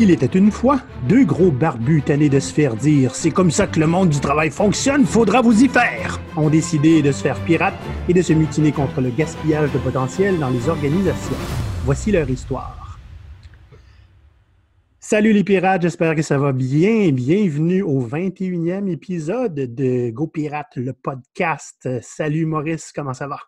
Il était une fois deux gros barbus tannés de se faire dire c'est comme ça que le monde du travail fonctionne, faudra vous y faire. Ont décidé de se faire pirates et de se mutiner contre le gaspillage de potentiel dans les organisations. Voici leur histoire. Salut les pirates, j'espère que ça va bien. Bienvenue au 21e épisode de Go Pirate, le podcast. Salut Maurice, comment ça va?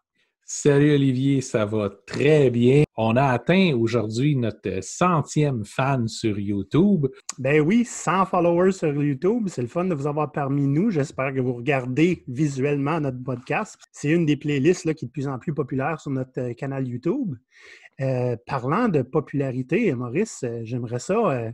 Salut Olivier, ça va très bien. On a atteint aujourd'hui notre centième fan sur YouTube. Ben oui, 100 followers sur YouTube. C'est le fun de vous avoir parmi nous. J'espère que vous regardez visuellement notre podcast. C'est une des playlists là, qui est de plus en plus populaire sur notre euh, canal YouTube. Euh, parlant de popularité, Maurice, euh, j'aimerais ça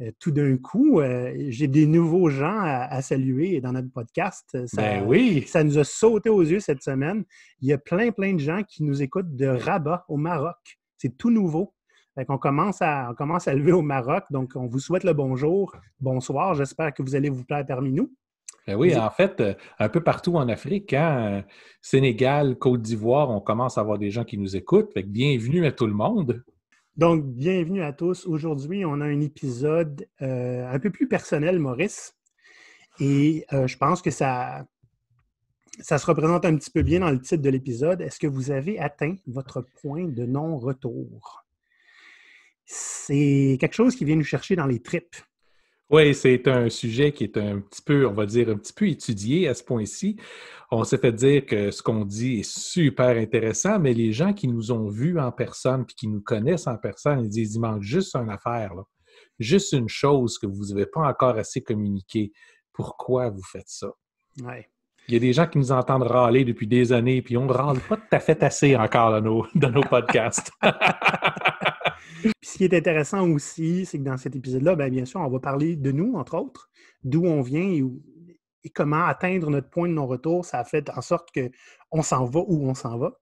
euh, tout d'un coup, euh, j'ai des nouveaux gens à, saluer dans notre podcast. Euh, ça, ben oui! Ça nous a sauté aux yeux cette semaine. Il y a plein, plein de gens qui nous écoutent de Rabat au Maroc. C'est tout nouveau. on, commence à, on commence à lever au Maroc. Donc, on vous souhaite le bonjour, bonsoir. J'espère que vous allez vous plaire parmi nous. Ben oui, en fait, un peu partout en Afrique, hein, Sénégal, Côte d'Ivoire, on commence à avoir des gens qui nous écoutent. bienvenue à tout le monde. Donc, bienvenue à tous. Aujourd'hui, on a un épisode euh, un peu plus personnel, Maurice. Et euh, je pense que ça, ça se représente un petit peu bien dans le titre de l'épisode. Est-ce que vous avez atteint votre point de non-retour? C'est quelque chose qui vient nous chercher dans les tripes. Oui, c'est un sujet qui est un petit peu, on va dire, un petit peu étudié à ce point-ci. On s'est fait dire que ce qu'on dit est super intéressant, mais les gens qui nous ont vus en personne puis qui nous connaissent en personne, ils disent il manque juste une affaire, là. juste une chose que vous n'avez pas encore assez communiqué. Pourquoi vous faites ça? Ouais. Il y a des gens qui nous entendent râler depuis des années, puis on ne râle pas tout à fait assez encore dans nos, dans nos podcasts. ce qui est intéressant aussi, c'est que dans cet épisode-là, ben, bien, sûr, on va parler de nous, entre autres, d'où on vient et, comment atteindre notre point de non-retour. Ça a fait en sorte qu'on s'en va où on s'en va.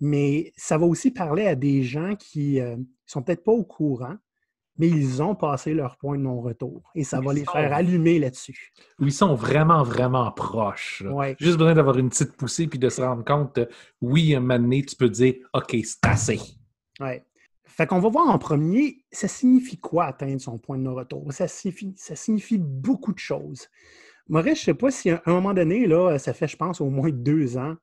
Mais ça va aussi parler à des gens qui ne euh, sont peut-être pas au courant mais ils ont passé leur point de non-retour et ça va les faire allumer là-dessus. Ils sont vraiment, vraiment proches. Juste besoin d'avoir une petite poussée puis de se rendre compte, oui, un moment donné, tu peux dire, OK, c'est assez. Oui. Fait qu'on va voir en premier, ça signifie quoi atteindre son point de non-retour? Ça signifie, beaucoup de choses. Maurice, je ne sais pas si à un moment donné, là, ça fait, je pense, au moins deux ans,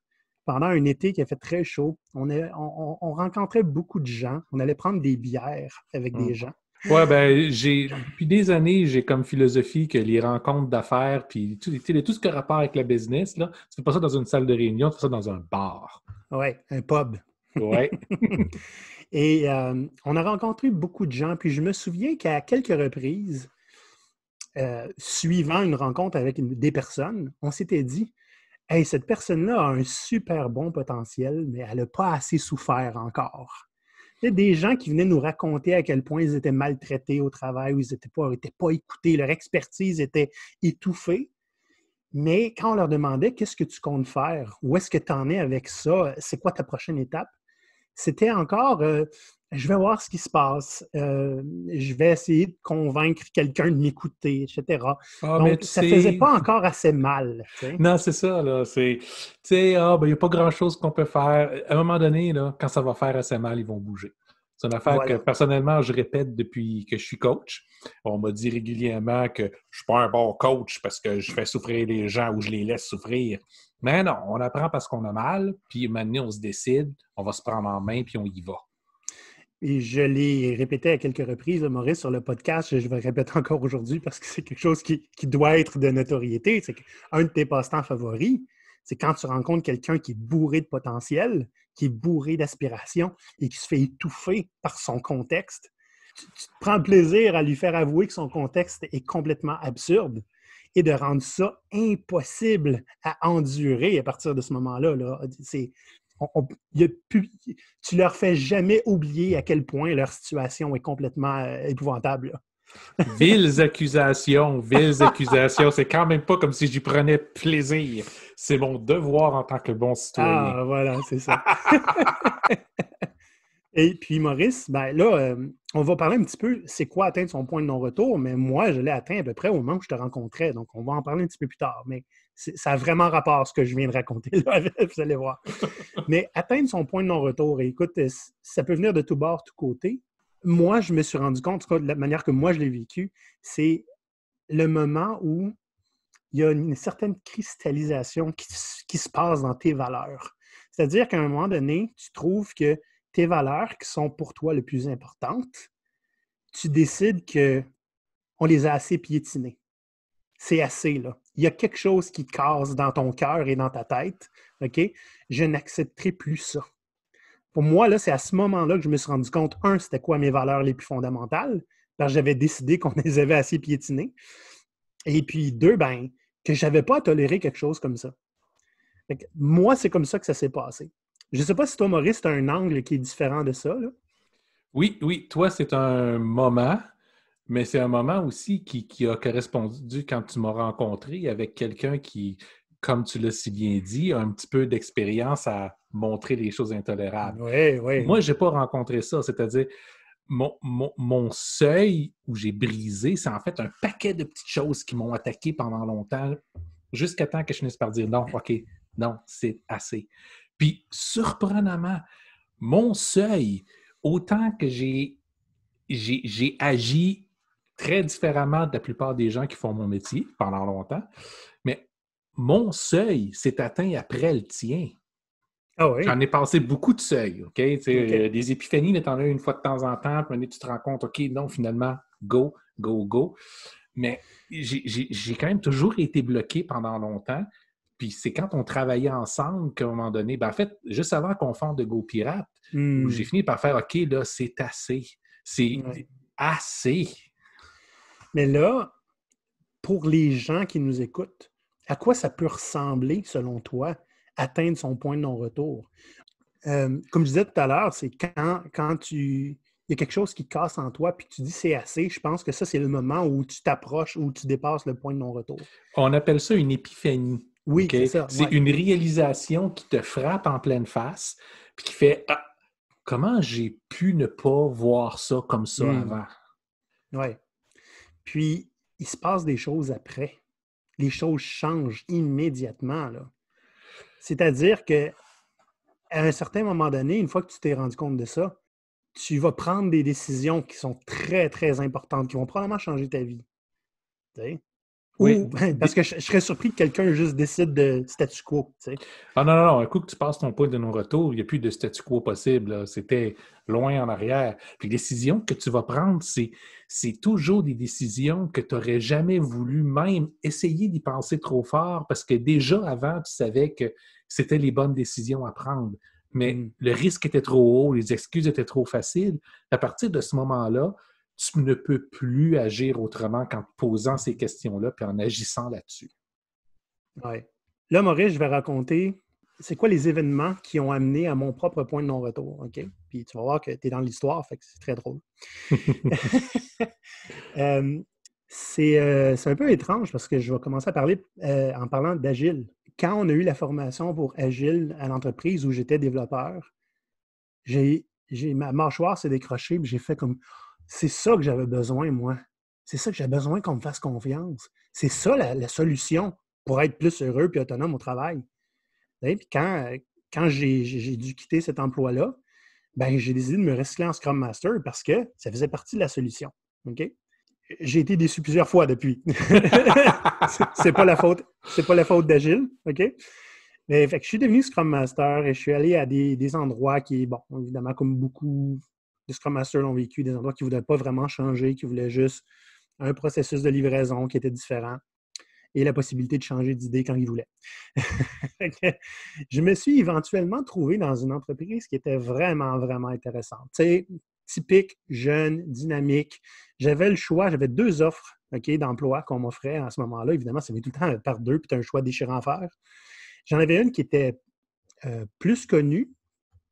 pendant un été qui a fait très chaud, on, est, rencontrait beaucoup de gens, on allait prendre des bières avec des hum. gens. Oui, ben, j'ai, depuis des années, j'ai comme philosophie que les rencontres d'affaires, puis tout, ce qui a rapport avec la business, là, tu fais pas ça dans une salle de réunion, tu fais ça dans un bar. Oui, un pub. Oui. Et euh, on a rencontré beaucoup de gens, puis je me souviens qu'à quelques reprises, euh, suivant une rencontre avec des personnes, on s'était dit Hey, cette personne-là a un super bon potentiel, mais elle n'a pas assez souffert encore des gens qui venaient nous raconter à quel point ils étaient maltraités au travail, où ils n'étaient pas, étaient pas écoutés, leur expertise était étouffée. Mais quand on leur demandait qu'est-ce que tu comptes faire, où est-ce que tu en es avec ça, c'est quoi ta prochaine étape, c'était encore euh, je vais voir ce qui se passe, euh, je vais essayer de convaincre quelqu'un de m'écouter, etc. Ah, ça ne faisait pas encore assez mal. Non, c'est ça, C'est, ah, ben, il n'y a pas grand-chose qu'on peut faire. À un moment donné, quand ça va faire assez mal, ils vont bouger. C'est une affaire que, personnellement, je répète depuis que je suis coach. On m'a dit régulièrement que je ne suis pas un bon coach parce que je fais souffrir les gens ou je les laisse souffrir. Mais non, on apprend parce qu'on a mal, puis maintenant, on se décide, on va se prendre en main, puis on y va et je l'ai répété à quelques reprises, Maurice, sur le podcast, je vais le répéter encore aujourd'hui parce que c'est quelque chose qui, doit être de notoriété. C'est un de tes passe-temps favoris, c'est quand tu rencontres quelqu'un qui est bourré de potentiel, qui est bourré d'aspiration et qui se fait étouffer par son contexte. Tu, te prends plaisir à lui faire avouer que son contexte est complètement absurde et de rendre ça impossible à endurer à partir de ce moment-là. Là on, tu leur fais jamais oublier à quel point leur situation est complètement euh, épouvantable. Villes accusations, villes accusations. C'est quand même pas comme si j'y prenais plaisir. C'est mon devoir en tant que bon citoyen. Ah, voilà, c'est ça. Et puis, Maurice, ben là, euh, on va parler un petit peu, c'est quoi atteindre son point de non-retour, mais moi, je l'ai atteint à peu près au moment où je te rencontrais. Donc, on va en parler un petit peu plus tard. Mais ça a vraiment rapport à ce que je viens de raconter vous allez voir. Mais atteindre son point de non-retour, et écoute, euh, ça peut venir de tout bord, tout côté. Moi, je me suis rendu compte, en de la manière que moi je l'ai vécu, c'est le moment où il y a une certaine cristallisation qui, qui se passe dans tes valeurs. C'est-à-dire qu'à un moment donné, tu trouves que tes valeurs qui sont pour toi les plus importantes, tu décides que on les a assez piétinées. C'est assez, là il y a quelque chose qui casse dans ton cœur et dans ta tête, OK? Je n'accepterai plus ça. Pour moi, là, c'est à ce moment-là que je me suis rendu compte, un, c'était quoi mes valeurs les plus fondamentales, parce que j'avais décidé qu'on les avait assez piétinées. Et puis, deux, ben, que je n'avais pas à tolérer quelque chose comme ça. moi, c'est comme ça que ça s'est passé. Je ne sais pas si toi, Maurice, tu as un angle qui est différent de ça. Oui, oui, toi, c'est un moment. Mais c'est un moment aussi qui, a correspondu quand tu m'as rencontré avec quelqu'un qui, comme tu l'as si bien dit, a un petit peu d'expérience à montrer les choses intolérables. Oui, oui. Moi, je n'ai pas rencontré ça. C'est-à-dire, mon, mon, seuil où j'ai brisé, c'est en fait un paquet de petites choses qui m'ont attaqué pendant longtemps, jusqu'à temps que je finisse par dire non, OK, non, c'est assez. Puis, surprenamment, mon seuil, autant que j'ai, j'ai, j'ai agi très différemment de la plupart des gens qui font mon métier pendant longtemps. Mais mon seuil s'est atteint après le tien. Ah J'en ai passé beaucoup de seuils, OK? Euh, des épiphanies, mais une fois de temps en temps, puis tu te rends compte, OK, non, finalement, go, go, go. Mais j'ai quand même toujours été bloqué pendant longtemps. Puis c'est quand on travaillait ensemble qu'à un moment donné, ben en fait, juste avant qu'on fasse de Go Pirate, hmm. j'ai fini par faire OK, là, c'est assez. C'est assez. Mais là, pour les gens qui nous écoutent, à quoi ça peut ressembler, selon toi, atteindre son point de non-retour? Euh, comme je disais tout à l'heure, c'est quand, quand tu, il y a quelque chose qui casse en toi, puis tu dis c'est assez, je pense que ça, c'est le moment où tu t'approches, où tu dépasses le point de non-retour. On appelle ça une épiphanie. Oui, c'est ça. C'est une réalisation qui te frappe en pleine face, puis qui fait ah, comment j'ai pu ne pas voir ça comme ça hmm. avant? Oui. Puis, il se passe des choses après. Les choses changent immédiatement. C'est-à-dire que à un certain moment donné, une fois que tu t'es rendu compte de ça, tu vas prendre des décisions qui sont très, très importantes, qui vont probablement changer ta vie. Oui, parce que je, serais surpris que quelqu'un juste décide de statu quo. Tu Ah non, non, non. Un coup que tu passes ton point de non-retour, il n'y a plus de statu quo possible. C'était loin en arrière. Puis les décisions que tu vas prendre, c'est toujours des décisions que tu n'aurais jamais voulu même essayer d'y penser trop fort parce que déjà avant, tu savais que c'était les bonnes décisions à prendre. Mais mm. le risque était trop haut, les excuses étaient trop faciles. À partir de ce moment-là, tu ne peux plus agir autrement qu'en posant ces questions-là et en agissant là-dessus. Oui. Là, Maurice, je vais raconter c'est quoi les événements qui ont amené à mon propre point de non-retour. OK? Puis tu vas voir que tu es dans l'histoire, fait que c'est très drôle. Euh, euh, c'est un peu étrange parce que je vais commencer à parler euh, en parlant d'Agile. Quand on a eu la formation pour Agile à l'entreprise où j'étais développeur, j'ai ma mâchoire s'est décrochée, j'ai fait comme c'est ça que j'avais besoin, moi. C'est ça que j'ai besoin qu'on me fasse confiance. C'est ça la, solution pour être plus heureux et autonome au travail. Et puis quand, j'ai dû quitter cet emploi-là, ben, j'ai décidé de me recycler en Scrum Master parce que ça faisait partie de la solution. OK? J'ai été déçu plusieurs fois depuis. c'est pas la faute, c'est pas la faute d'Agile, OK? Mais fait je suis devenu Scrum Master et je suis allé à des, des endroits qui, bon, évidemment, comme beaucoup les Scrum Masters l'ont vécu, des endroits qui ne voulaient pas vraiment changer, qui voulaient juste un processus de livraison qui était différent et la possibilité de changer d'idée quand ils voulaient. je me suis éventuellement trouvé dans une entreprise qui était vraiment, vraiment intéressante. typique, jeune, dynamique. J'avais le choix, j'avais deux offres d'emploi qu'on m'offrait à ce moment-là. Évidemment, ça met tout le temps par deux, puis tu un choix déchirant à faire. J'en avais une qui était euh, plus connue,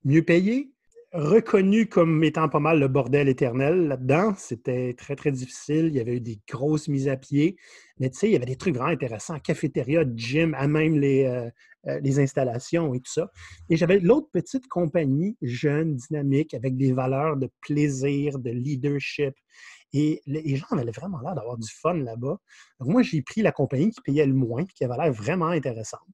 mieux payée, reconnu comme étant pas mal le bordel éternel là-dedans. C'était très, très difficile. Il y avait eu des grosses mises à pied. Mais tu sais, il y avait des trucs vraiment intéressants. Cafétéria, gym, à même les, euh, euh, les installations et tout ça. Et j'avais l'autre petite compagnie jeune, dynamique, avec des valeurs de plaisir, de leadership. Et les gens avaient vraiment l'air d'avoir du fun là-bas. moi, j'ai pris la compagnie qui payait le moins, qui avait l'air vraiment intéressante.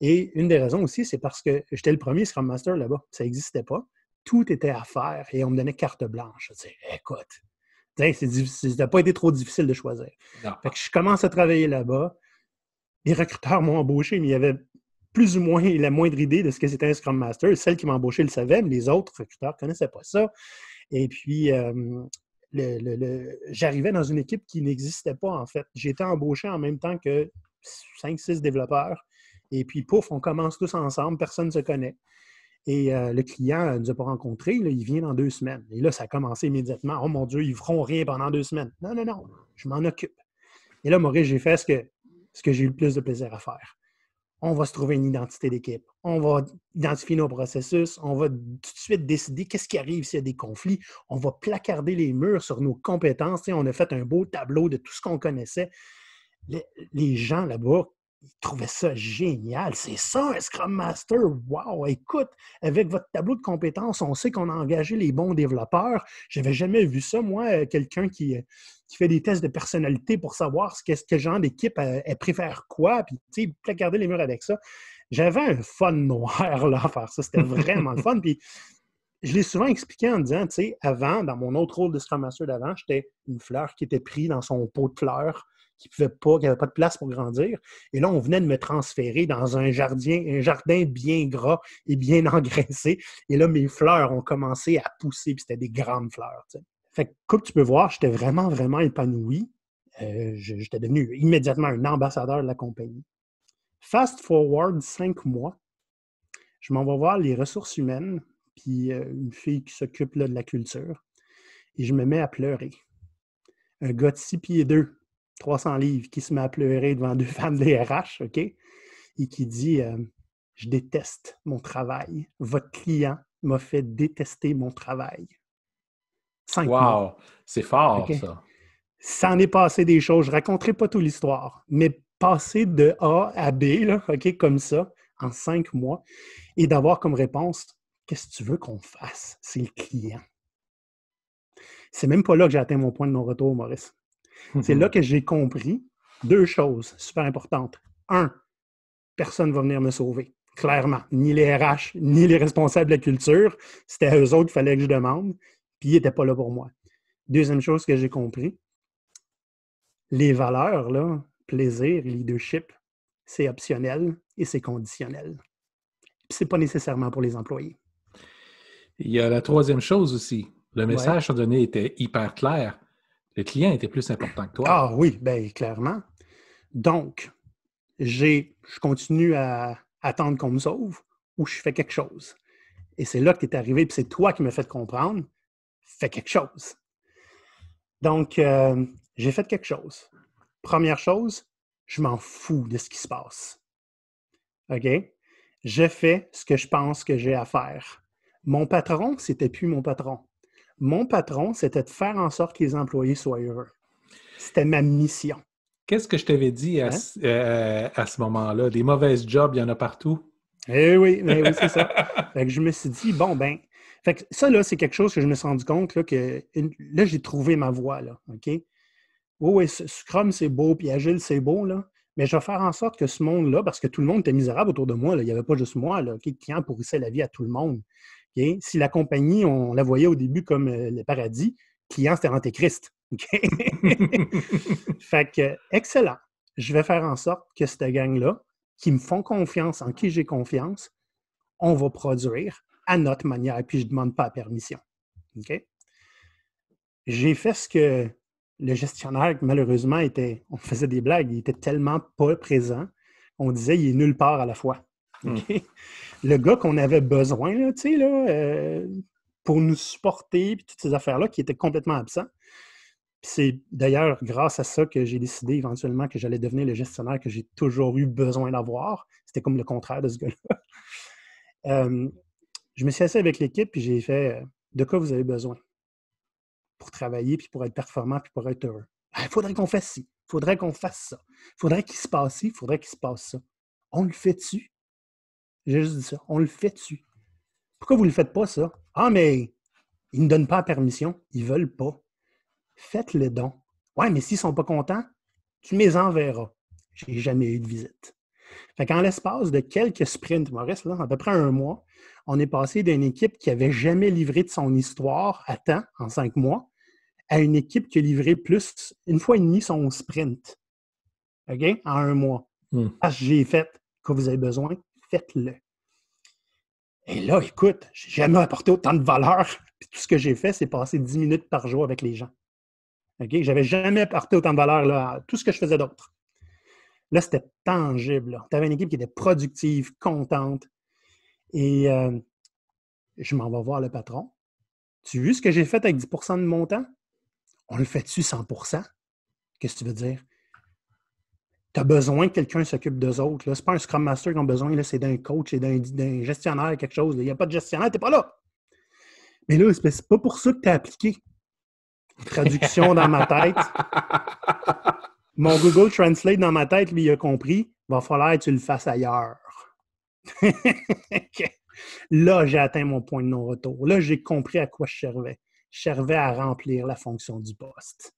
Et une des raisons aussi, c'est parce que j'étais le premier Scrum Master là-bas. Ça n'existait pas tout était à faire et on me donnait carte blanche. Je disais, écoute, ça n'a pas été trop difficile de choisir. je commence à travailler là-bas. Les recruteurs m'ont embauché, mais il y avait plus ou moins la moindre idée de ce que c'était un Scrum Master. Celle qui m'a embauché le savait, mais les autres recruteurs ne connaissaient pas ça. Et puis, euh, j'arrivais dans une équipe qui n'existait pas, en fait. J'étais embauché en même temps que 5-6 développeurs. Et puis, pouf, on commence tous ensemble, personne ne se connaît. Et euh, le client ne euh, nous a pas rencontrés, il vient dans deux semaines. Et là, ça a commencé immédiatement. Oh mon Dieu, ils ne feront rien pendant deux semaines. Non, non, non, je m'en occupe. Et là, Maurice, j'ai fait ce que, ce que j'ai eu le plus de plaisir à faire. On va se trouver une identité d'équipe. On va identifier nos processus. On va tout de suite décider qu'est-ce qui arrive s'il y a des conflits. On va placarder les murs sur nos compétences. on a fait un beau tableau de tout ce qu'on connaissait. Les, les gens là-bas il trouvait ça génial. C'est ça, un Scrum Master. Wow! Écoute, avec votre tableau de compétences, on sait qu'on a engagé les bons développeurs. Je n'avais jamais vu ça, moi, euh, quelqu'un euh, qui, fait des tests de personnalité pour savoir ce qu'est-ce genre d'équipe euh, elle, préfère quoi, puis tu sais, garder les murs avec ça. J'avais un fun noir là à faire ça. C'était vraiment le fun. Puis je l'ai souvent expliqué en disant, tu sais, avant, dans mon autre rôle de Scrum Master d'avant, j'étais une fleur qui était prise dans son pot de fleurs qui pouvait pas, n'avait pas de place pour grandir. Et là, on venait de me transférer dans un jardin, un jardin bien gras et bien engraissé. Et là, mes fleurs ont commencé à pousser, puis c'était des grandes fleurs. Fait comme tu peux voir, j'étais vraiment, vraiment épanoui. Euh, j'étais devenu immédiatement un ambassadeur de la compagnie. Fast forward cinq mois, je m'en vais voir les ressources humaines, puis euh, une fille qui s'occupe de la culture, et je me mets à pleurer. Un gars de six pieds deux, 300 livres, qui se met à pleurer devant deux femmes des RH, OK? Et qui dit euh, Je déteste mon travail. Votre client m'a fait détester mon travail. Cinq wow! C'est fort, ça. Ça en est passé des choses. Je raconterai pas toute l'histoire, mais passer de A à B, OK, comme ça, en cinq mois, et d'avoir comme réponse Qu'est-ce que tu veux qu'on fasse? C'est le client. C'est même pas là que j'ai atteint mon point de non-retour, Maurice. C'est là que j'ai compris deux choses super importantes. Un, personne ne va venir me sauver, clairement. Ni les RH, ni les responsables de la culture. C'était à eux autres qu'il fallait que je demande, puis ils n'étaient pas là pour moi. Deuxième chose que j'ai compris, les valeurs, là, plaisir leadership, c'est optionnel et c'est conditionnel. Ce n'est pas nécessairement pour les employés. Il y a la troisième chose aussi. Le message à donné était hyper clair. Le client était plus important que toi. Ah oui, bien clairement. Donc, j'ai, je continue à attendre qu'on me sauve ou je fais quelque chose. Et c'est là que tu es arrivé, puis c'est toi qui m'as fait comprendre, fais quelque chose. Donc, euh, j'ai fait quelque chose. Première chose, je m'en fous de ce qui se passe. OK? J'ai fait ce que je pense que j'ai à faire. Mon patron, c'était plus mon patron. Mon patron, c'était de faire en sorte que les employés soient heureux. C'était ma mission. Qu'est-ce que je t'avais dit à, hein? euh, ce moment-là? Des mauvaises jobs, il y en a partout. Eh oui, c'est ça. fait que je me suis dit, bon, ben, fait que ça, là, c'est quelque chose que je me suis rendu compte, là, que là, j'ai trouvé ma voie, là, OK? Oui, Scrum, c'est beau, puis Agile, c'est beau, là, mais je vais faire en sorte que ce monde-là, parce que tout le monde était misérable autour de moi, il n'y avait pas juste moi, là, qui en pourrissait la vie à tout le monde. Si la compagnie, on la voyait au début comme euh, le paradis, client, c'était l'antéchrist. fait que, excellent. Je vais faire en sorte que cette gang-là, qui me font confiance, en qui j'ai confiance, on va produire à notre manière, puis je ne demande pas la permission. J'ai fait ce que le gestionnaire, malheureusement, était, on faisait des blagues, il était tellement pas présent, on disait il est nulle part à la fois. Mm. Le gars qu'on avait besoin, là, là, euh, pour nous supporter, puis toutes ces affaires-là, qui étaient complètement absents. C'est d'ailleurs grâce à ça que j'ai décidé éventuellement que j'allais devenir le gestionnaire que j'ai toujours eu besoin d'avoir. C'était comme le contraire de ce gars-là. Euh, je me suis assis avec l'équipe et j'ai fait euh, de quoi vous avez besoin pour travailler, puis pour être performant, puis pour être heureux. Ah, il faudrait qu'on fasse ci, il faudrait qu'on fasse ça, il faudrait qu'il se passe ci, il faudrait qu'il se passe ça. On le fait-tu? J'ai juste dit ça. On le fait dessus. Pourquoi vous ne le faites pas, ça? Ah, mais ils ne donnent pas la permission. Ils veulent pas. Faites le don. Ouais, mais s'ils ne sont pas contents, tu les enverras. n'ai jamais eu de visite. Fait qu'en l'espace de quelques sprints, Maurice, là, à peu près un mois, on est passé d'une équipe qui n'avait jamais livré de son histoire à temps, en cinq mois, à une équipe qui a livré plus, une fois et demie, son sprint. OK? En un mois. Hmm. Parce que j'ai fait que vous avez besoin, faites-le. Et là, écoute, j'ai jamais apporté autant de valeur. tout ce que j'ai fait, c'est passer 10 minutes par jour avec les gens. OK? J'avais jamais apporté autant de valeur là, à tout ce que je faisais d'autre. Là, c'était tangible. Tu avais une équipe qui était productive, contente. Et euh, je m'en vais voir le patron. Tu as vu ce que j'ai fait avec 10 de mon temps? On le fait-tu 100 Qu'est-ce que tu veux dire? tu as besoin que quelqu'un s'occupe d'eux autres. Ce n'est pas un Scrum Master qui a besoin, c'est d'un coach, et d'un gestionnaire, quelque chose. Il n'y a pas de gestionnaire, tu n'es pas là. Mais là, c'est pas pour ça que tu as appliqué. Traduction dans ma tête. Mon Google Translate dans ma tête, lui, il a compris. Va falloir que tu le fasses ailleurs. Là, j'ai atteint mon point de non-retour. Là, j'ai compris à quoi je servais. Je servais à remplir la fonction du poste.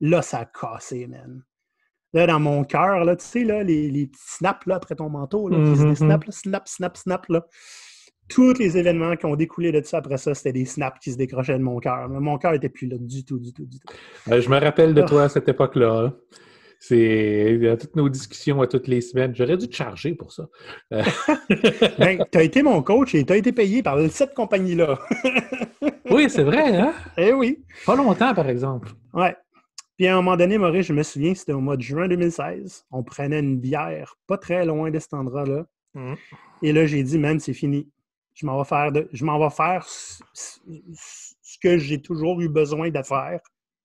Là, ça a cassé, man là, dans mon cœur, là, tu sais, là, les, les, petits snaps là, après ton manteau, mm-hmm. snaps, là, snap, snap, snap, là. Tous les événements qui ont découlé de ça après ça, c'était des snaps qui se décrochaient de mon cœur. Mon cœur n'était plus là du tout, du tout, du tout. Ben, je me rappelle de ah. toi à cette époque-là. Hein. C'est toutes nos discussions à toutes les semaines. J'aurais dû te charger pour ça. Ben, tu as été mon coach et tu as été payé par cette compagnie-là. oui, c'est vrai, hein? Eh oui. Pas longtemps, par exemple. Ouais. Puis à un moment donné, Maurice, je me souviens, c'était au mois de juin 2016. On prenait une bière pas très loin de cet endroit-là. Mm. Et là, j'ai dit, man, c'est fini. Je m'en vais faire, je m'en vais faire ce que j'ai toujours eu besoin de faire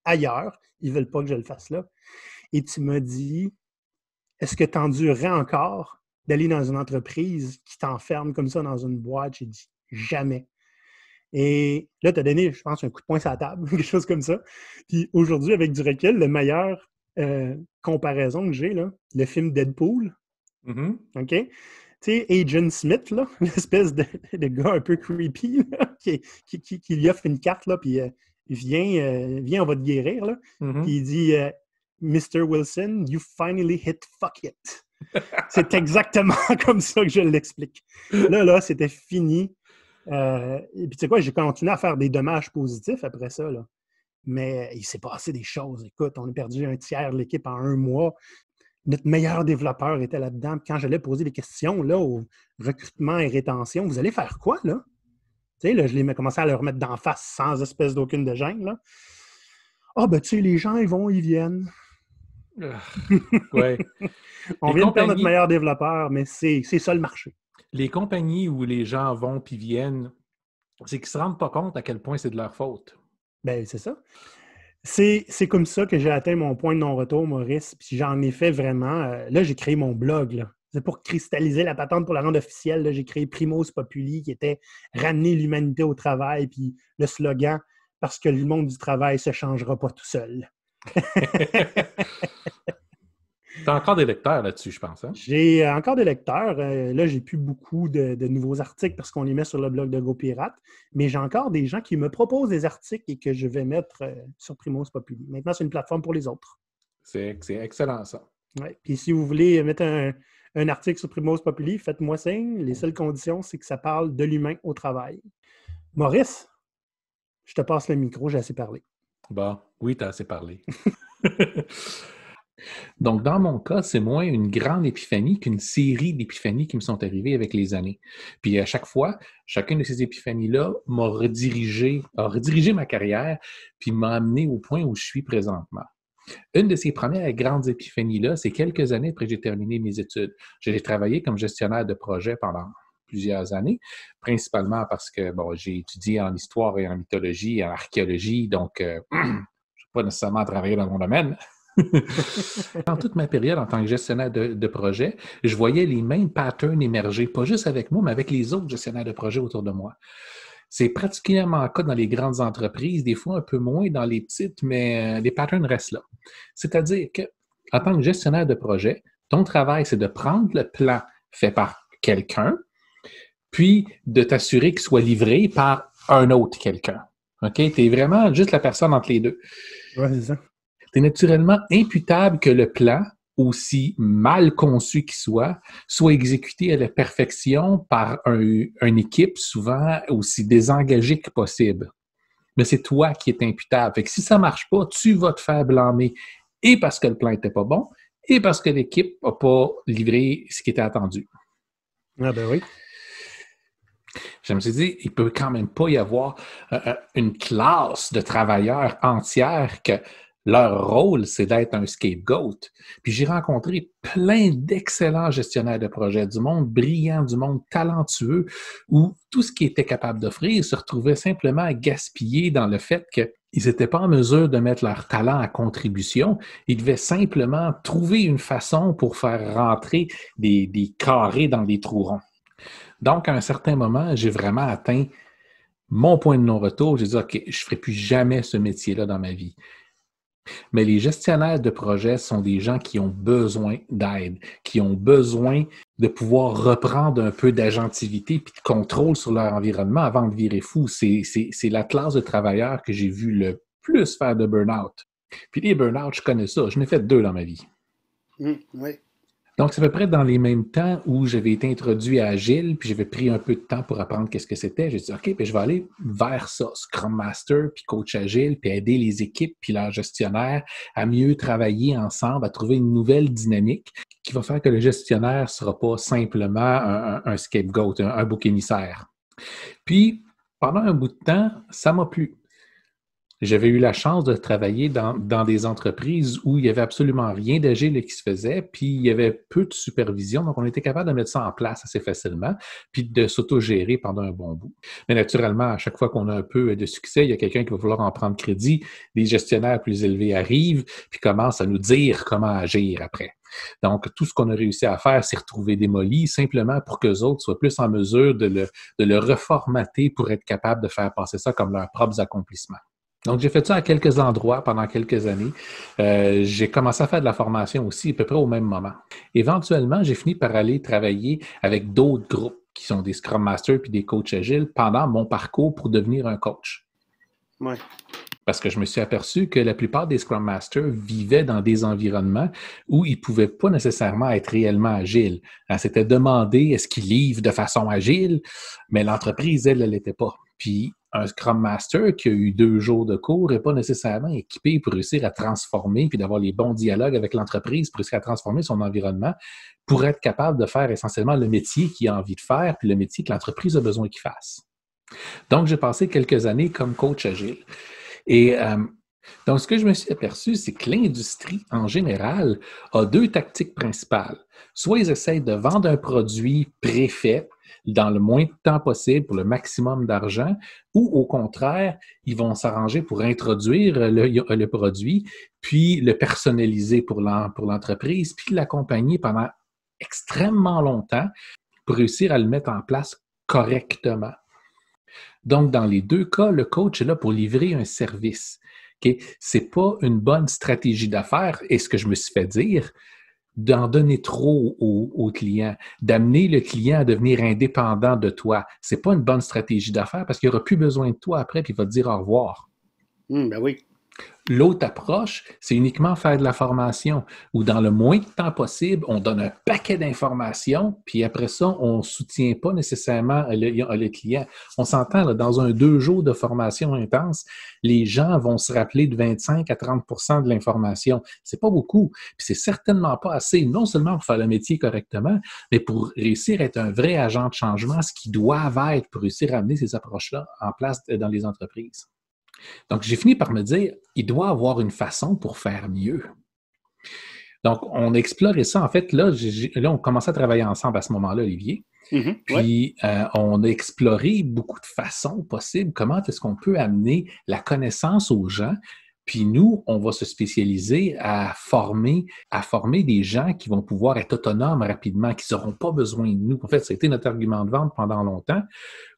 ailleurs. Ils ne veulent pas que je le fasse là. Et tu m'as dit, est-ce que tu endurerais encore d'aller dans une entreprise qui t'enferme comme ça dans une boîte? J'ai dit, jamais. Et là, tu as donné, je pense, un coup de poing sur la table, quelque chose comme ça. Puis aujourd'hui, avec du recul, la meilleure euh, comparaison que j'ai, là, le film Deadpool. Mm-hmm. OK? Tu sais, Agent Smith, là, l'espèce de, gars un peu creepy, qui, lui offre une carte, là, puis il euh, vient euh, on va te guérir, là. Mm-hmm. Puis il dit, Mr. Wilson, you finally hit fuck it. C'est exactement comme ça que je l'explique. Là, là, c'était fini euh, et puis, tu sais quoi, j'ai continué à faire des dommages positifs après ça. Là. Mais il s'est passé des choses. Écoute, on a perdu un tiers de l'équipe en un mois. Notre meilleur développeur était là-dedans. Quand j'allais poser des questions là, au recrutement et rétention, vous allez faire quoi, là? Tu sais, là, je les commencé à leur mettre d'en face sans espèce d'aucune de gêne, là. Ah, ben, tu sais, les gens, ils vont, ils viennent. ouais. on vient de perdre notre meilleur développeur, mais c'est ça le marché les compagnies où les gens vont puis viennent, c'est qu'ils ne se rendent pas compte à quel point c'est de leur faute. Bien, c'est ça. C'est comme ça que j'ai atteint mon point de non-retour, Maurice. Puis j'en ai fait vraiment. Euh, là, j'ai créé mon blog. C'est pour cristalliser la patente pour la rendre officielle. J'ai créé Primos Populi qui était ramener l'humanité au travail, puis le slogan parce que le monde du travail ne se changera pas tout seul. Tu as encore des lecteurs là-dessus, je pense. Hein? J'ai euh, encore des lecteurs. Là, euh, là, j'ai plus beaucoup de, nouveaux articles parce qu'on les met sur le blog de GoPirate, mais j'ai encore des gens qui me proposent des articles et que je vais mettre euh, sur Primo's Populi. Maintenant, c'est une plateforme pour les autres. C'est excellent, ça. Ouais. Puis si vous voulez mettre un, article sur Primo's Populi, faites-moi signe. Les seules conditions, c'est que ça parle de l'humain au travail. Maurice, je te passe le micro, j'ai assez parlé. Bah, oui, as assez parlé. Donc, dans mon cas, c'est moins une grande épiphanie qu'une série d'épiphanies qui me sont arrivées avec les années. Puis à chaque fois, chacune de ces épiphanies-là m'a redirigé, a redirigé ma carrière, puis m'a amené au point où je suis présentement. Une de ces premières grandes épiphanies-là, c'est quelques années après que j'ai terminé mes études. J'ai travaillé comme gestionnaire de projet pendant plusieurs années, principalement parce que j'ai étudié en histoire et en mythologie et en archéologie, donc euh, je n'ai pas nécessairement travailler dans mon domaine. Dans toute ma période en tant que gestionnaire de, projet, je voyais les mêmes patterns émerger, pas juste avec moi, mais avec les autres gestionnaires de projet autour de moi. C'est particulièrement le cas dans les grandes entreprises, des fois un peu moins dans les petites, mais euh, les patterns restent là. C'est-à-dire que, en tant que gestionnaire de projet, ton travail, c'est de prendre le plan fait par quelqu'un, puis de t'assurer qu'il soit livré par un autre quelqu'un. OK? Tu es vraiment juste la personne entre les deux. Ouais, c'est ça c'est naturellement imputable que le plan, aussi mal conçu qu'il soit, soit exécuté à la perfection par une équipe souvent aussi désengagée que possible. Mais c'est toi qui es imputable. Fait que si ça marche pas, tu vas te faire blâmer et parce que le plan n'était pas bon et parce que l'équipe n'a pas livré ce qui était attendu. Ah ben oui. Je me suis dit, il peut quand même pas y avoir euh, euh, une classe de travailleurs entière que leur rôle, c'est d'être un scapegoat. Puis j'ai rencontré plein d'excellents gestionnaires de projets du monde, brillants du monde, talentueux, où tout ce qu'ils étaient capables d'offrir se retrouvait simplement gaspillé dans le fait qu'ils n'étaient pas en mesure de mettre leur talent à contribution. Ils devaient simplement trouver une façon pour faire rentrer des, des carrés dans des trous ronds. Donc, à un certain moment, j'ai vraiment atteint mon point de non-retour. J'ai dit, OK, je ne ferai plus jamais ce métier-là dans ma vie. Mais les gestionnaires de projets sont des gens qui ont besoin d'aide, qui ont besoin de pouvoir reprendre un peu d'agentivité et de contrôle sur leur environnement avant de virer fou. C'est la classe de travailleurs que j'ai vu le plus faire de burn-out. Puis les burn-out, je connais ça. Je n'ai fait deux dans ma vie. Mmh, oui. Donc, c'est à peu près dans les mêmes temps où j'avais été introduit à Agile, puis j'avais pris un peu de temps pour apprendre qu'est-ce que c'était. J'ai dit, OK, ben, je vais aller vers ça, Scrum Master, puis coach Agile, puis aider les équipes, puis leurs gestionnaires à mieux travailler ensemble, à trouver une nouvelle dynamique qui va faire que le gestionnaire ne sera pas simplement un, scapegoat, un bouc émissaire. Puis, pendant un bout de temps, ça m'a plu. J'avais eu la chance de travailler dans, dans, des entreprises où il n'y avait absolument rien d'agile qui se faisait, puis il y avait peu de supervision, donc on était capable de mettre ça en place assez facilement, puis de s'autogérer pendant un bon bout. Mais naturellement, à chaque fois qu'on a un peu de succès, il y a quelqu'un qui va vouloir en prendre crédit, des gestionnaires plus élevés arrivent, puis commencent à nous dire comment agir après. Donc, tout ce qu'on a réussi à faire, c'est retrouver des mollies simplement pour que les autres soient plus en mesure de le, de le reformater pour être capables de faire passer ça comme leurs propres accomplissements. Donc, j'ai fait ça à quelques endroits pendant quelques années. Euh, j'ai commencé à faire de la formation aussi à peu près au même moment. Éventuellement, j'ai fini par aller travailler avec d'autres groupes qui sont des Scrum Masters puis des coachs agiles pendant mon parcours pour devenir un coach. Oui. Parce que je me suis aperçu que la plupart des Scrum Masters vivaient dans des environnements où ils ne pouvaient pas nécessairement être réellement agiles. Hein, c'était demandé est-ce qu'ils livrent de façon agile, mais l'entreprise, elle, ne l'était pas. Puis un Scrum Master qui a eu deux jours de cours n'est pas nécessairement équipé pour réussir à transformer, puis d'avoir les bons dialogues avec l'entreprise, pour réussir à transformer son environnement, pour être capable de faire essentiellement le métier qu'il a envie de faire, puis le métier que l'entreprise a besoin qu'il fasse. Donc, j'ai passé quelques années comme coach agile. Et euh, donc, ce que je me suis aperçu, c'est que l'industrie, en général, a deux tactiques principales. Soit ils essayent de vendre un produit préfait dans le moins de temps possible pour le maximum d'argent, ou au contraire, ils vont s'arranger pour introduire le, le, produit, puis le personnaliser pour l'entreprise, puis l'accompagner pendant extrêmement longtemps pour réussir à le mettre en place correctement. Donc, dans les deux cas, le coach est là pour livrer un service. Ce C'est pas une bonne stratégie d'affaires, et ce que je me suis fait dire, d'en donner trop au, client, d'amener le client à devenir indépendant de toi. C'est pas une bonne stratégie d'affaires parce qu'il n'aura plus besoin de toi après, puis il va te dire au revoir. Hum, ben oui. L'autre approche, c'est uniquement faire de la formation où dans le moins de temps possible, on donne un paquet d'informations, puis après ça, on ne soutient pas nécessairement le, client. On s'entend, dans un deux jours de formation intense, les gens vont se rappeler de 25 à 30 de l'information. C'est pas beaucoup, puis c'est certainement pas assez, non seulement pour faire le métier correctement, mais pour réussir à être un vrai agent de changement, ce qu'ils doivent être pour réussir à amener ces approches-là en place dans les entreprises. Donc, j'ai fini par me dire, il doit avoir une façon pour faire mieux. Donc, on explorait ça. En fait, là, là on commençait à travailler ensemble à ce moment-là, Olivier. Mm-hmm. Puis, euh, on a exploré beaucoup de façons possibles. Comment est-ce qu'on peut amener la connaissance aux gens puis nous, on va se spécialiser à former, à former des gens qui vont pouvoir être autonomes rapidement, qui n'auront pas besoin de nous. En fait, ça a été notre argument de vente pendant longtemps.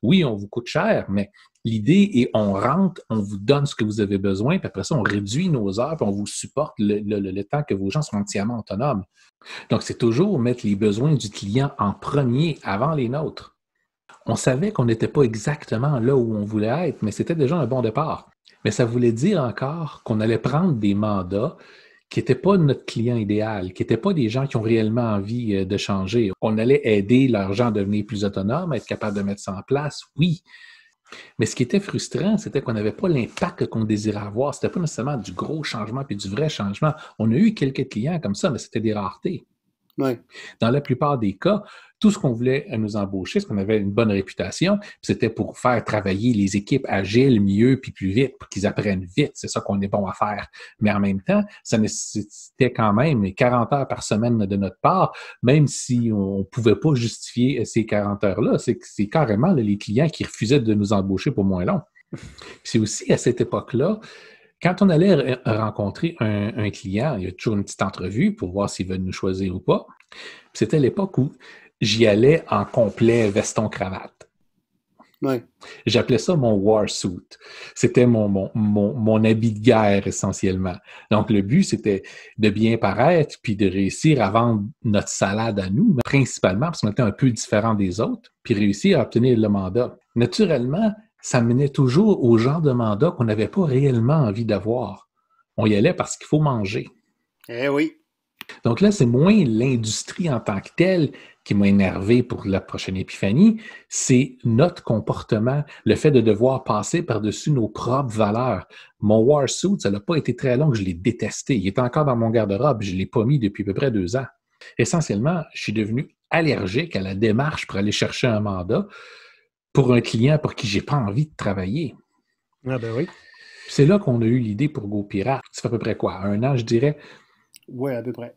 Oui, on vous coûte cher, mais l'idée est on rentre, on vous donne ce que vous avez besoin, puis après ça, on réduit nos heures, puis on vous supporte le, le temps que vos gens sont entièrement autonomes. Donc, c'est toujours mettre les besoins du client en premier avant les nôtres. On savait qu'on n'était pas exactement là où on voulait être, mais c'était déjà un bon départ mais ça voulait dire encore qu'on allait prendre des mandats qui n'étaient pas notre client idéal, qui n'étaient pas des gens qui ont réellement envie euh, de changer. On allait aider leurs gens à devenir plus autonomes, à être capables de mettre ça en place, oui. Mais ce qui était frustrant, c'était qu'on n'avait pas l'impact qu'on désirait avoir. Ce n'était pas nécessairement du gros changement puis du vrai changement. On a eu quelques clients comme ça, mais c'était des raretés. Dans la plupart des cas, tout ce qu'on voulait euh, nous embaucher, parce qu'on avait une bonne réputation, c'était pour faire travailler les équipes agiles, mieux, puis plus vite, pour qu'ils apprennent vite. C'est ça qu'on est bon à faire. Mais en même temps, ça nécessitait quand même 40 heures par semaine de notre part, même si on ne pouvait pas justifier euh, ces 40 heures-là. C'est carrément les clients qui refusaient de nous embaucher pour moins long. C'est aussi à cette époque-là, quand on allait rencontrer un, un, client, il y a toujours une petite entrevue pour voir s'ils veut nous choisir ou pas. C'était l'époque où j'y allais en complet veston-cravate. J'appelais ça mon war suit. C'était mon, mon, habit de guerre essentiellement. Donc, le but, c'était de bien paraître puis de réussir à vendre notre salade à nous, principalement parce qu'on était un peu différent des autres, puis réussir à obtenir le mandat. Naturellement, ça menait toujours au genre de mandat qu'on n'avait pas réellement envie d'avoir. On y allait parce qu'il faut manger. Eh oui. Donc là, c'est moins l'industrie en tant que telle qui m'a énervé pour la prochaine épiphanie, c'est notre comportement, le fait de devoir passer par-dessus nos propres valeurs. Mon war suit, ça n'a pas été très long, je l'ai détesté. Il est encore dans mon garde-robe, je ne l'ai pas mis depuis à peu près deux ans. Essentiellement, je suis devenu allergique à la démarche pour aller chercher un mandat pour un client pour qui je n'ai pas envie de travailler. Ah ben oui. C'est là qu'on a eu l'idée pour GoPirate. Ça fait à peu près quoi? Un an, je dirais? Oui, à peu près.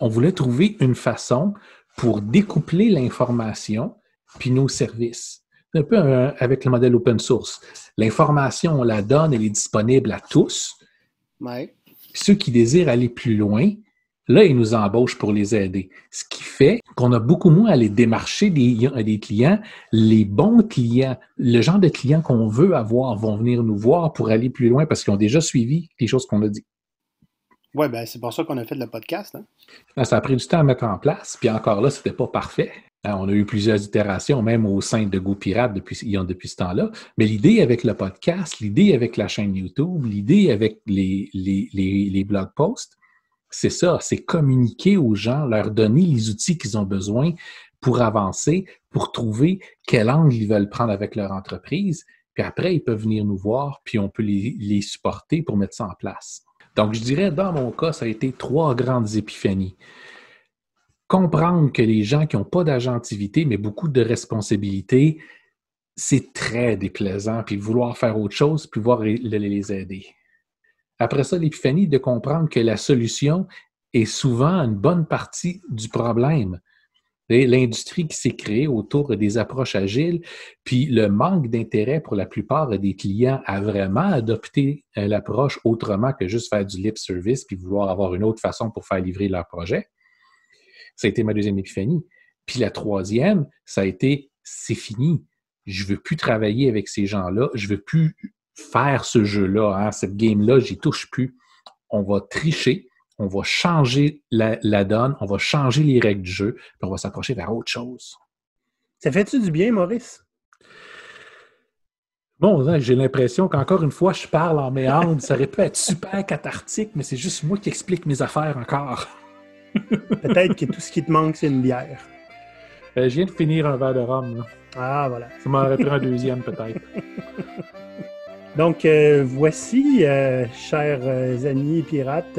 On voulait trouver une façon pour découpler l'information puis nos services. C'est un peu avec le modèle open source. L'information, on la donne, elle est disponible à tous. Ouais. Ceux qui désirent aller plus loin, là, ils nous embauchent pour les aider. Ce qui fait qu'on a beaucoup moins à aller démarcher des, des clients. Les bons clients, le genre de clients qu'on veut avoir vont venir nous voir pour aller plus loin parce qu'ils ont déjà suivi les choses qu'on a dit. Oui, ben, c'est pour ça qu'on a fait le podcast. Hein. Ben, ça a pris du temps à mettre en place, puis encore là, c'était pas parfait. Hein, on a eu plusieurs itérations, même au sein de Go Pirate depuis, depuis ce temps-là. Mais l'idée avec le podcast, l'idée avec la chaîne YouTube, l'idée avec les, blog posts, c'est ça, c'est communiquer aux gens, leur donner les outils qu'ils ont besoin pour avancer, pour trouver quel angle ils veulent prendre avec leur entreprise. Puis après, ils peuvent venir nous voir, puis on peut les supporter pour mettre ça en place. Donc, je dirais, dans mon cas, ça a été trois grandes épiphanies. Comprendre que les gens qui n'ont pas d'agentivité, mais beaucoup de responsabilités, c'est très déplaisant, puis vouloir faire autre chose, puis voir les aider. Après ça, l'épiphanie de comprendre que la solution est souvent une bonne partie du problème. L'industrie qui s'est créée autour des approches agiles, puis le manque d'intérêt pour la plupart des clients à vraiment adopter euh, l'approche autrement que juste faire du lip service puis vouloir avoir une autre façon pour faire livrer leur projet. Ça a été ma deuxième épiphanie. Puis la troisième, ça a été c'est fini. Je veux plus travailler avec ces gens-là. Je veux plus faire ce jeu-là. Hein. Cette game-là, j'y touche plus. On va tricher on va changer la, donne, on va changer les règles du jeu, puis on va s'approcher vers autre chose. Ça fait-tu du bien, Maurice? Bon, hein, j'ai l'impression qu'encore une fois, je parle en méandre. Ça aurait pu être super cathartique, mais c'est juste moi qui explique mes affaires encore. Peut-être que tout ce qui te manque, c'est une bière. Euh, je viens de finir un verre de rhum. Ah, voilà. Ça m'aurait pris un deuxième, peut-être. Donc, euh, voici, euh, chers euh, amis pirates,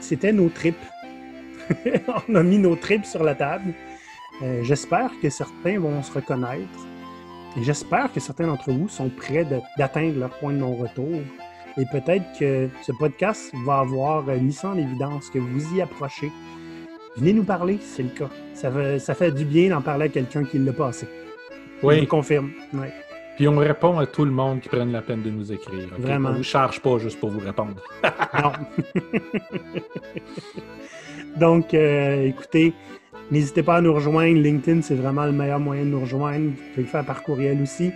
c'était nos tripes. On a mis nos tripes sur la table. j'espère que certains vont se reconnaître. Et j'espère que certains d'entre vous sont prêts d'atteindre leur point de non-retour. Et peut-être que ce podcast va avoir mis en évidence, que vous y approchez. Venez nous parler, c'est le cas. Ça, ça fait du bien d'en parler à quelqu'un qui l'a passé. Oui. Je confirme. Oui. Puis on répond à tout le monde qui prenne la peine de nous écrire. Vraiment. On ne charge pas juste pour vous répondre. non. Donc, euh, écoutez, n'hésitez pas à nous rejoindre. LinkedIn, c'est vraiment le meilleur moyen de nous rejoindre. Vous pouvez le faire par courriel aussi.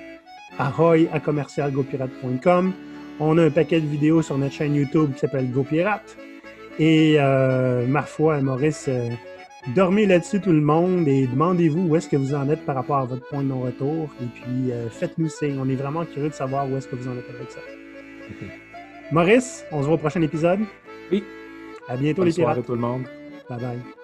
Ahoy à commercialgopirate.com. On a un paquet de vidéos sur notre chaîne YouTube qui s'appelle GoPirate. Et euh, ma foi, Maurice. Euh, dormez là-dessus tout le monde et demandez-vous où est-ce que vous en êtes par rapport à votre point de non-retour. Et puis, euh, faites-nous signe. On est vraiment curieux de savoir où est-ce que vous en êtes avec ça. Maurice, on se voit au prochain épisode. Oui. À bientôt les pirates. À tout le monde. Bye bye.